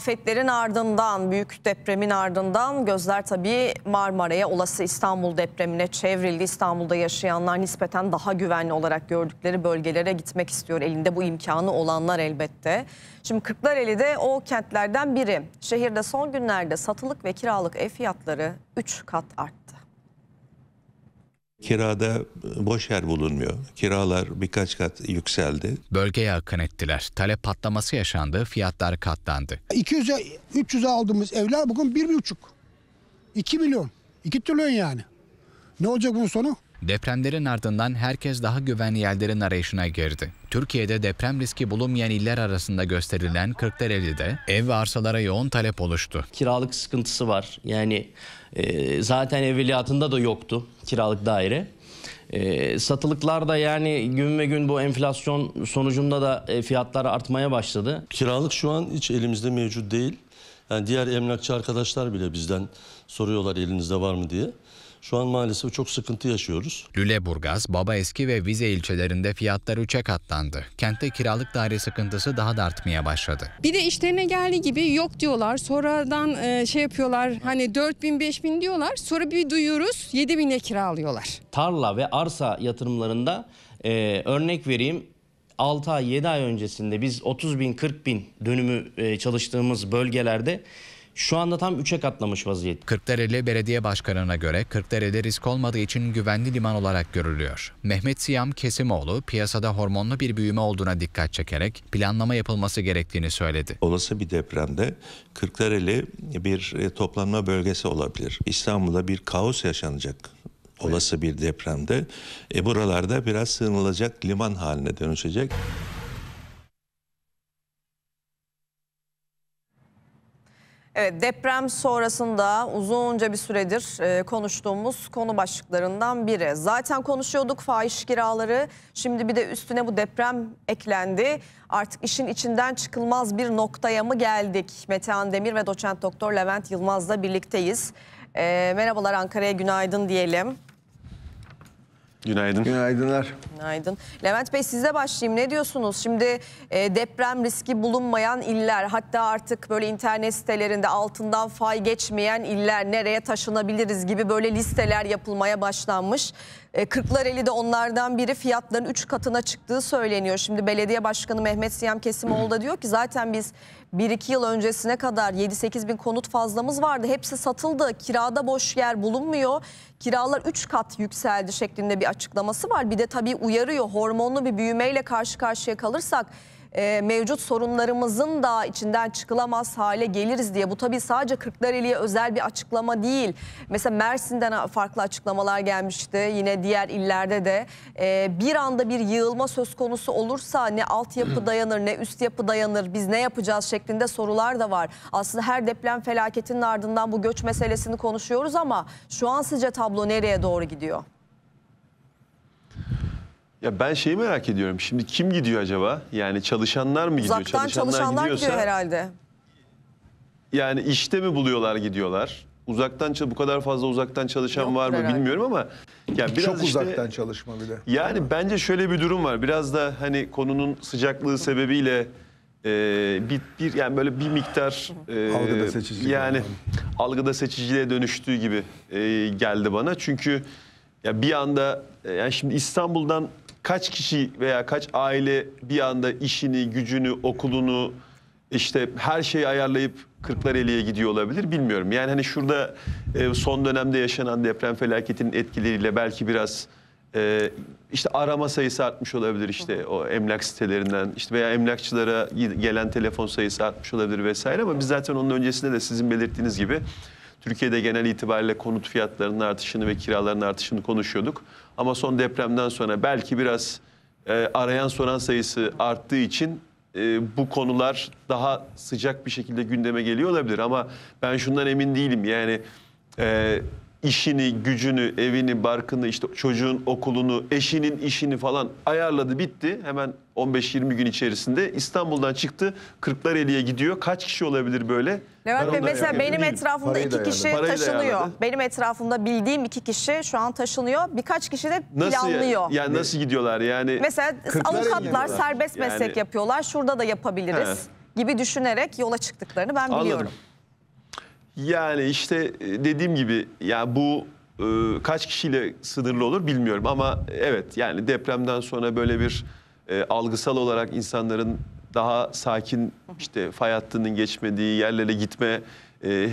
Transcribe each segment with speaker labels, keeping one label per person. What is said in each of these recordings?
Speaker 1: Afetlerin ardından, büyük depremin ardından gözler tabii Marmara'ya, olası İstanbul depremine çevrildi. İstanbul'da yaşayanlar nispeten daha güvenli olarak gördükleri bölgelere gitmek istiyor. Elinde bu imkanı olanlar elbette. Şimdi Kırklareli de o kentlerden biri. Şehirde son günlerde satılık ve kiralık ev fiyatları 3 kat arttı.
Speaker 2: Kirada e, boş yer bulunmuyor. Kiralar birkaç kat yükseldi.
Speaker 1: Bölgeye akın ettiler. Talep patlaması yaşandı, fiyatlar katlandı.
Speaker 3: 200'e 300'e aldığımız evler bugün 1,5. 2 milyon. 2 trilyon yani. Ne olacak bunun sonu?
Speaker 1: Depremlerin ardından herkes daha güvenli yerlerin arayışına girdi. Türkiye'de deprem riski bulunmayan iller arasında gösterilen 40 Kırklareli'de ev ve arsalara yoğun talep oluştu. Kiralık sıkıntısı var. Yani ee, zaten evveliyatında da yoktu kiralık daire. E, satılıklar da yani gün ve gün bu
Speaker 2: enflasyon sonucunda da e, fiyatlar artmaya başladı. Kiralık şu an hiç elimizde mevcut değil. Yani diğer emlakçı arkadaşlar bile bizden soruyorlar elinizde var mı diye. Şu an maalesef çok sıkıntı yaşıyoruz.
Speaker 1: Lüleburgaz, Babaeski ve Vize ilçelerinde fiyatlar üçe katlandı. Kentte kiralık daire sıkıntısı daha da artmaya başladı. Bir de işlerine geldiği gibi yok diyorlar. Sonradan e, şey yapıyorlar hani 4 bin 5 bin diyorlar. Sonra bir duyuyoruz 7 bine kiralıyorlar. Tarla ve arsa yatırımlarında e, örnek vereyim 6 ay 7 ay öncesinde biz 30 bin 40 bin dönümü e, çalıştığımız bölgelerde şu anda tam 3'e katlamış vaziyet. Kırklareli Belediye Başkanı'na göre Kırklareli risk olmadığı için güvenli liman olarak görülüyor. Mehmet Siyam Kesimoğlu piyasada hormonlu bir büyüme olduğuna dikkat çekerek planlama yapılması gerektiğini söyledi. Olası bir depremde
Speaker 2: Kırklareli bir e, toplanma bölgesi olabilir. İstanbul'da bir kaos yaşanacak olası bir depremde. E buralarda biraz sığınılacak liman haline dönüşecek.
Speaker 1: Evet deprem sonrasında uzunca bir süredir e, konuştuğumuz konu başlıklarından biri. Zaten konuşuyorduk fahiş kiraları şimdi bir de üstüne bu deprem eklendi. Artık işin içinden çıkılmaz bir noktaya mı geldik? Metehan Demir ve doçent doktor Levent Yılmaz'la birlikteyiz. E, merhabalar Ankara'ya günaydın diyelim.
Speaker 3: Günaydın. Günaydınlar.
Speaker 1: Günaydın. Levent Bey size başlayayım. Ne diyorsunuz? Şimdi e, deprem riski bulunmayan iller hatta artık böyle internet sitelerinde altından fay geçmeyen iller nereye taşınabiliriz gibi böyle listeler yapılmaya başlanmış. E, Kırklareli de onlardan biri fiyatların 3 katına çıktığı söyleniyor. Şimdi belediye başkanı Mehmet Siyam Kesimoğlu da diyor ki zaten biz 1-2 yıl öncesine kadar 7-8 bin konut fazlamız vardı. Hepsi satıldı. Kirada boş yer bulunmuyor. Kiralar 3 kat yükseldi şeklinde bir açıklaması var. Bir de tabii uyarıyor hormonlu bir büyümeyle karşı karşıya kalırsak e, mevcut sorunlarımızın da içinden çıkılamaz hale geliriz diye. Bu tabii sadece Kırklareli'ye özel bir açıklama değil. Mesela Mersin'den farklı açıklamalar gelmişti. Yine diğer illerde de e, bir anda bir yığılma söz konusu olursa ne altyapı dayanır ne üst yapı dayanır biz ne yapacağız şeklinde sorular da var. Aslında her deprem felaketinin ardından bu göç meselesini konuşuyoruz ama şu an sizce tablo nereye doğru gidiyor?
Speaker 2: Ya ben şeyi merak ediyorum. Şimdi kim gidiyor acaba? Yani çalışanlar mı gidiyor? Uzaktan çalışanlar, çalışanlar gidiyorsa, gidiyor herhalde. Yani işte mi buluyorlar gidiyorlar? Uzaktan bu kadar fazla uzaktan çalışan Yoktur var mı herhalde. bilmiyorum ama yani biraz çok işte, uzaktan
Speaker 3: çalışma bile.
Speaker 2: Yani Aynen. bence şöyle bir durum var. Biraz da hani konunun sıcaklığı sebebiyle e, bir, bir yani böyle bir miktar e, algıda seçicilik yani algıda seçiciliğe dönüştüğü gibi e, geldi bana. Çünkü ya bir anda e, yani şimdi İstanbul'dan kaç kişi veya kaç aile bir anda işini, gücünü, okulunu işte her şeyi ayarlayıp Kırklareli'ye gidiyor olabilir bilmiyorum. Yani hani şurada e, son dönemde yaşanan deprem felaketinin etkileriyle belki biraz ee, işte arama sayısı artmış olabilir işte o emlak sitelerinden işte veya emlakçılara gelen telefon sayısı artmış olabilir vesaire ama biz zaten onun öncesinde de sizin belirttiğiniz gibi Türkiye'de genel itibariyle konut fiyatlarının artışını ve kiraların artışını konuşuyorduk. Ama son depremden sonra belki biraz e, arayan soran sayısı arttığı için e, bu konular daha sıcak bir şekilde gündeme geliyor olabilir. Ama ben şundan emin değilim yani... E, işini, gücünü, evini, barkını, işte çocuğun okulunu, eşinin işini falan ayarladı bitti. Hemen 15-20 gün içerisinde İstanbul'dan çıktı. Kırklareli'ye gidiyor. Kaç kişi olabilir böyle? Levent Bey mesela yani. benim etrafımda iki kişi Parayı taşınıyor.
Speaker 1: Benim etrafımda bildiğim iki kişi şu an taşınıyor. Birkaç kişi de nasıl planlıyor. Yani, yani
Speaker 2: nasıl gidiyorlar yani? Mesela avukatlar serbest meslek yani...
Speaker 1: yapıyorlar. Şurada da yapabiliriz. He gibi düşünerek yola çıktıklarını ben
Speaker 2: biliyorum. Anladım. Yani işte e, dediğim gibi ya bu e, kaç kişiyle sınırlı olur bilmiyorum ama evet yani depremden sonra böyle bir e, algısal olarak insanların daha sakin işte fay hattının geçmediği yerlere gitme e,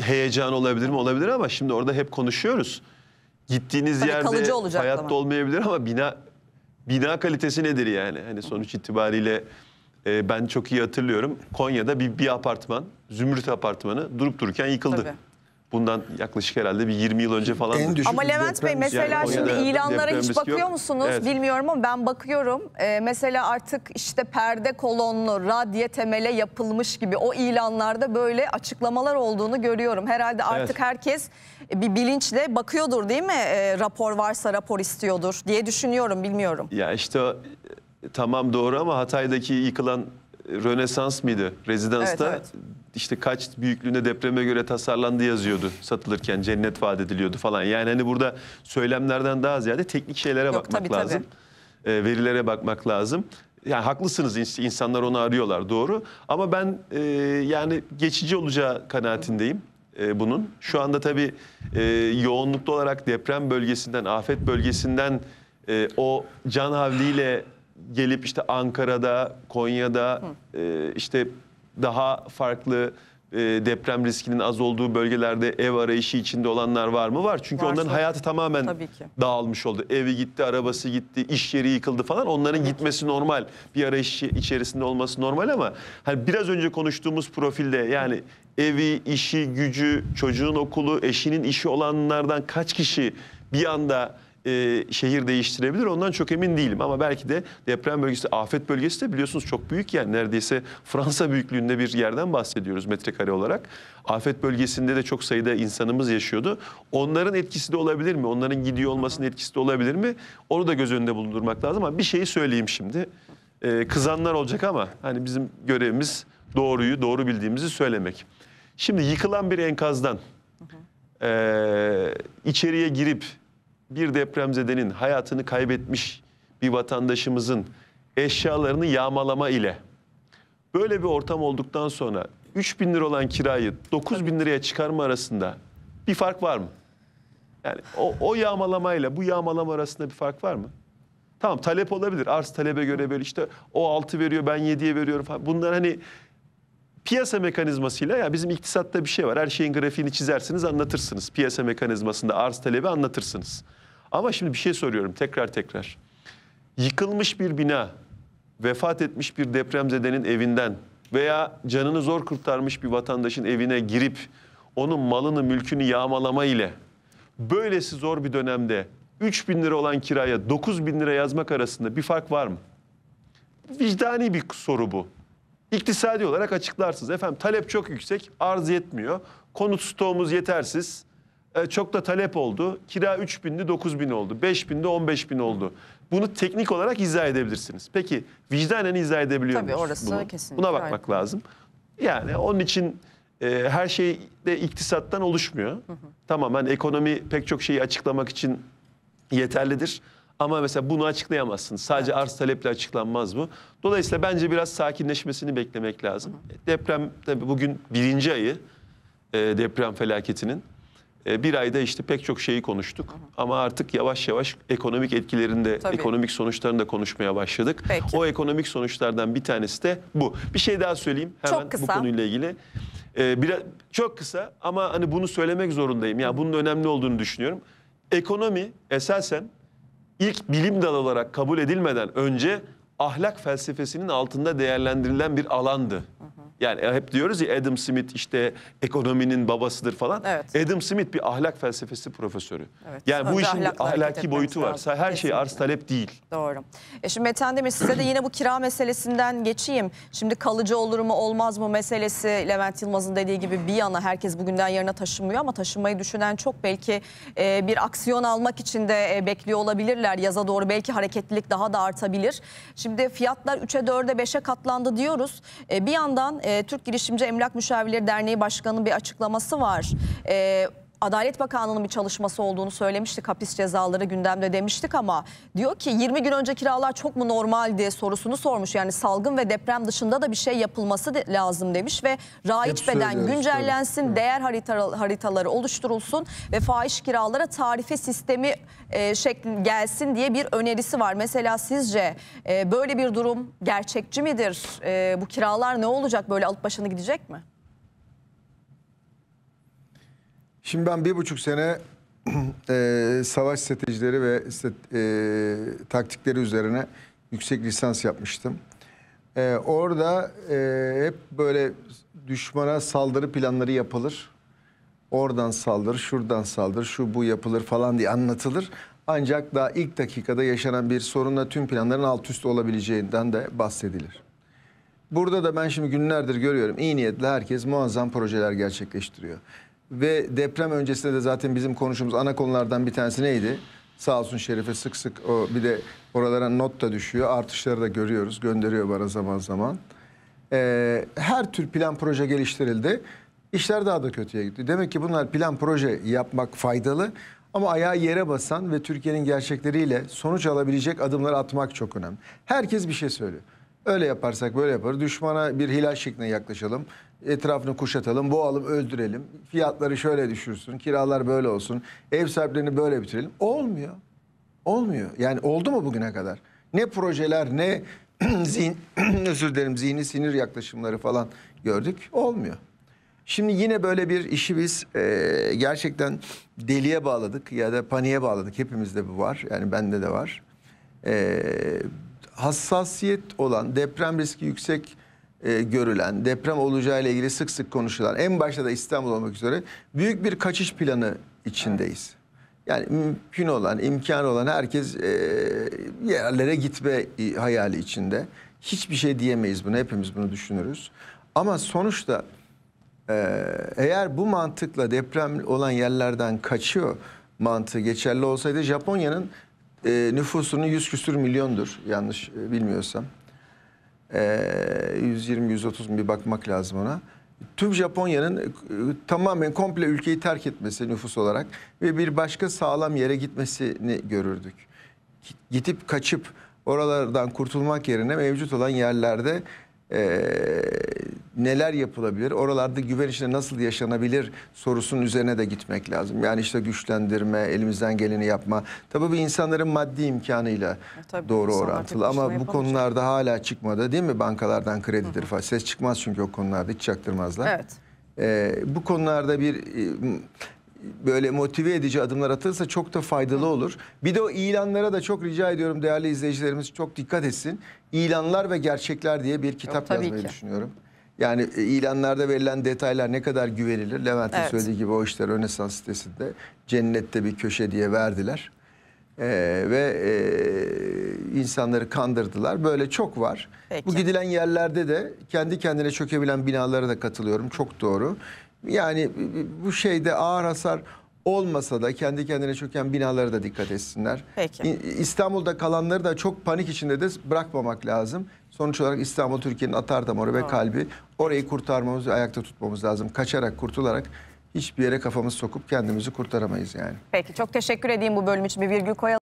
Speaker 2: heyecan olabilir mi olabilir ama şimdi orada hep konuşuyoruz. Gittiğiniz Tabii yerde fay hattı olmayabilir ama bina bina kalitesi nedir yani? Hani sonuç itibariyle e, ben çok iyi hatırlıyorum. Konya'da bir, bir apartman, Zümrüt Apartmanı durup dururken yıkıldı. Tabii. Bundan yaklaşık herhalde bir 20 yıl önce falan. ama Levent Bey mesela yani şimdi ilanlara hiç bakıyor yok. musunuz evet.
Speaker 1: bilmiyorum ama ben bakıyorum. Ee, mesela artık işte perde kolonlu, radye temele yapılmış gibi o ilanlarda böyle açıklamalar olduğunu görüyorum. Herhalde artık evet. herkes bir bilinçle bakıyordur değil mi? E, rapor varsa rapor istiyordur diye düşünüyorum bilmiyorum.
Speaker 2: Ya işte tamam doğru ama Hatay'daki yıkılan Rönesans mıydı? Rezidansta evet, evet. işte kaç büyüklüğünde depreme göre tasarlandı yazıyordu satılırken cennet vaat ediliyordu falan. Yani hani burada söylemlerden daha ziyade teknik şeylere Yok, bakmak tabii, lazım. Tabii. E, verilere bakmak lazım. Yani haklısınız insanlar onu arıyorlar doğru ama ben e, yani geçici olacağı kanaatindeyim e, bunun. Şu anda tabii e, yoğunluklu olarak deprem bölgesinden, afet bölgesinden e, o can havliyle gelip işte Ankara'da, Konya'da e, işte daha farklı e, deprem riskinin az olduğu bölgelerde ev arayışı içinde olanlar var mı? Var. Çünkü Var, onların hayatı tamamen dağılmış oldu. Evi gitti, arabası gitti, iş yeri yıkıldı falan. Onların gitmesi normal. Bir arayış içerisinde olması normal ama hani biraz önce konuştuğumuz profilde yani evi, işi, gücü, çocuğun okulu, eşinin işi olanlardan kaç kişi bir anda e, şehir değiştirebilir. Ondan çok emin değilim ama belki de deprem bölgesi, afet bölgesi de biliyorsunuz çok büyük yani neredeyse Fransa büyüklüğünde bir yerden bahsediyoruz metrekare olarak. Afet bölgesinde de çok sayıda insanımız yaşıyordu. Onların etkisi de olabilir mi? Onların gidiyor olmasının etkisi de olabilir mi? Onu da göz önünde bulundurmak lazım ama bir şeyi söyleyeyim şimdi. E, kızanlar olacak ama hani bizim görevimiz doğruyu, doğru bildiğimizi söylemek. Şimdi yıkılan bir enkazdan e, içeriye girip bir depremzedenin hayatını kaybetmiş bir vatandaşımızın eşyalarını yağmalama ile böyle bir ortam olduktan sonra 3 bin lira olan kirayı 9 bin liraya çıkarma arasında bir fark var mı? Yani o, o ile bu yağmalama arasında bir fark var mı? Tamam talep olabilir. Arz talebe göre böyle işte o 6 veriyor ben 7'ye veriyorum falan. Bunlar hani piyasa mekanizmasıyla ya bizim iktisatta bir şey var. Her şeyin grafiğini çizersiniz anlatırsınız. Piyasa mekanizmasında arz talebi anlatırsınız. Ama şimdi bir şey soruyorum tekrar tekrar. Yıkılmış bir bina, vefat etmiş bir depremzedenin evinden veya canını zor kurtarmış bir vatandaşın evine girip onun malını mülkünü yağmalama ile böylesi zor bir dönemde 3 bin lira olan kiraya 9 bin lira yazmak arasında bir fark var mı? Vicdani bir soru bu. İktisadi olarak açıklarsınız. Efendim talep çok yüksek, arz yetmiyor. Konut stoğumuz yetersiz. E, çok da talep oldu. Kira 3 bindi 9 bin oldu. 5 binde 15 bin oldu. Bunu teknik olarak izah edebilirsiniz. Peki vicdanen izah edebiliyor Tabii, musunuz? Tabii orası bunu? Buna bakmak aynen. lazım. Yani onun için e, her şey de iktisattan oluşmuyor. Hı hı. Tamamen ekonomi pek çok şeyi açıklamak için yeterlidir. Ama mesela bunu açıklayamazsınız. Sadece evet. arz taleple açıklanmaz bu. Dolayısıyla bence biraz sakinleşmesini beklemek lazım. Hı hı. Deprem tabii bugün birinci ayı e, deprem felaketinin. E, bir ayda işte pek çok şeyi konuştuk. Hı hı. Ama artık yavaş yavaş ekonomik etkilerinde, Tabii. ekonomik sonuçlarını da konuşmaya başladık. Peki. O ekonomik sonuçlardan bir tanesi de bu. Bir şey daha söyleyeyim hemen çok kısa. bu konuyla ilgili. Ee, biraz çok kısa ama hani bunu söylemek zorundayım. Ya yani bunun önemli olduğunu düşünüyorum. Ekonomi esasen ilk bilim dalı olarak kabul edilmeden önce ahlak felsefesinin altında değerlendirilen bir alandı. Hı hı. Yani e, hep diyoruz ya Adam Smith işte ekonominin babasıdır falan. Evet. Adam Smith bir ahlak felsefesi profesörü. Evet. Yani bu işin bir ahlaki boyutu var. Lazım. Her şey arz talep değil.
Speaker 1: Doğru. E şimdi Metin Demir size de yine bu kira meselesinden geçeyim. Şimdi kalıcı olur mu olmaz mı meselesi Levent Yılmaz'ın dediği gibi bir yana herkes bugünden yarına taşınmıyor ama taşınmayı düşünen çok belki e, bir aksiyon almak için de e, bekliyor olabilirler yaza doğru. Belki hareketlilik daha da artabilir. Şimdi fiyatlar 3'e 4'e 5'e katlandı diyoruz. E, bir yandan e, Türk Girişimci Emlak Müşavirleri Derneği Başkanı'nın bir açıklaması var. E, Adalet Bakanlığı'nın bir çalışması olduğunu söylemiştik. Hapis cezaları gündemde demiştik ama diyor ki 20 gün önce kiralar çok mu normaldi sorusunu sormuş. Yani salgın ve deprem dışında da bir şey yapılması de lazım demiş ve raiç Hep beden güncellensin, tabii. değer harita, haritaları oluşturulsun ve fahiş kiralara tarife sistemi e, şekli gelsin diye bir önerisi var. Mesela sizce e, böyle bir durum gerçekçi midir? E, bu kiralar ne olacak? Böyle alıp başını gidecek mi?
Speaker 3: Şimdi ben bir buçuk sene e, savaş stratejileri ve e, taktikleri üzerine yüksek lisans yapmıştım. E, orada e, hep böyle düşmana saldırı planları yapılır. Oradan saldır, şuradan saldır, şu bu yapılır falan diye anlatılır. Ancak daha ilk dakikada yaşanan bir sorunla tüm planların alt üst olabileceğinden de bahsedilir. Burada da ben şimdi günlerdir görüyorum iyi niyetli herkes muazzam projeler gerçekleştiriyor ve deprem öncesinde de zaten bizim konuşumuz ana konulardan bir tanesi neydi? Sağ olsun Şerif'e sık sık o bir de oralara not da düşüyor. Artışları da görüyoruz. Gönderiyor bana zaman zaman. Ee, her tür plan proje geliştirildi. İşler daha da kötüye gitti. Demek ki bunlar plan proje yapmak faydalı. Ama ayağı yere basan ve Türkiye'nin gerçekleriyle sonuç alabilecek adımlar atmak çok önemli. Herkes bir şey söylüyor. Öyle yaparsak böyle yapar. Düşmana bir hilal şekline yaklaşalım. Etrafını kuşatalım, boğalım, öldürelim. Fiyatları şöyle düşürsün, kiralar böyle olsun. Ev sahiplerini böyle bitirelim. Olmuyor. Olmuyor. Yani oldu mu bugüne kadar? Ne projeler, ne zihin, özür dilerim zihni sinir yaklaşımları falan gördük. Olmuyor. Şimdi yine böyle bir işi biz e, gerçekten deliye bağladık ya da paniğe bağladık. Hepimizde bu var. Yani bende de var. Eee hassasiyet olan deprem riski yüksek e, görülen, deprem olacağı ile ilgili sık sık konuşulan, en başta da İstanbul olmak üzere büyük bir kaçış planı içindeyiz. Yani mümkün olan, imkanı olan herkes e, yerlere gitme hayali içinde. Hiçbir şey diyemeyiz bunu, hepimiz bunu düşünürüz. Ama sonuçta e, eğer bu mantıkla deprem olan yerlerden kaçıyor mantığı geçerli olsaydı Japonya'nın e, nüfusunun 100 küsür milyondur yanlış e, bilmiyorsam. E, ee, 120-130 bir bakmak lazım ona. Tüm Japonya'nın e, tamamen komple ülkeyi terk etmesi nüfus olarak ve bir başka sağlam yere gitmesini görürdük. Gitip kaçıp oralardan kurtulmak yerine mevcut olan yerlerde e, neler yapılabilir? Oralarda güven içinde nasıl yaşanabilir sorusunun üzerine de gitmek lazım. Yani işte güçlendirme, elimizden geleni yapma. Tabii bu insanların maddi imkanıyla e, tabii, doğru orantılı ama bu konularda hala çıkmadı değil mi? Bankalardan kredidir falan. Ses çıkmaz çünkü o konularda hiç çaktırmazlar. Evet. Ee, bu konularda bir e, böyle motive edici adımlar atılırsa çok da faydalı olur. Bir de o ilanlara da çok rica ediyorum değerli izleyicilerimiz çok dikkat etsin. İlanlar ve Gerçekler diye bir kitap Yok, yazmayı ki. düşünüyorum. Yani e, ilanlarda verilen detaylar ne kadar güvenilir? Levent'in evet. söylediği gibi o işler Rönesans sitesinde cennette bir köşe diye verdiler. Ee, ve e, insanları kandırdılar. Böyle çok var. Peki. Bu gidilen yerlerde de kendi kendine çökebilen binalara da katılıyorum. Çok doğru. Yani e, e, bu şeyde ağır hasar olmasa da kendi kendine çöken binalara da dikkat etsinler. Peki. İstanbul'da kalanları da çok panik içinde de bırakmamak lazım. Sonuç olarak İstanbul Türkiye'nin atar damarı ve kalbi. Orayı kurtarmamız ve ayakta tutmamız lazım. Kaçarak, kurtularak hiçbir yere kafamız sokup kendimizi kurtaramayız yani.
Speaker 1: Peki çok teşekkür edeyim bu bölüm için bir virgül koyalım.